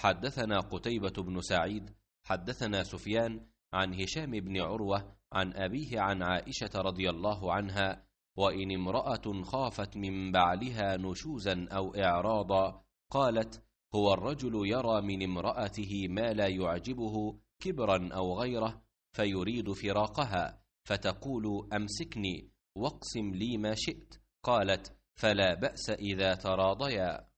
حدثنا قتيبة بن سعيد حدثنا سفيان عن هشام بن عروة عن أبيه عن عائشة رضي الله عنها وإن امرأة خافت من بعلها نشوزا أو إعراضا قالت هو الرجل يرى من امرأته ما لا يعجبه كبرا أو غيره فيريد فراقها فتقول أمسكني واقسم لي ما شئت قالت فلا بأس إذا تراضيا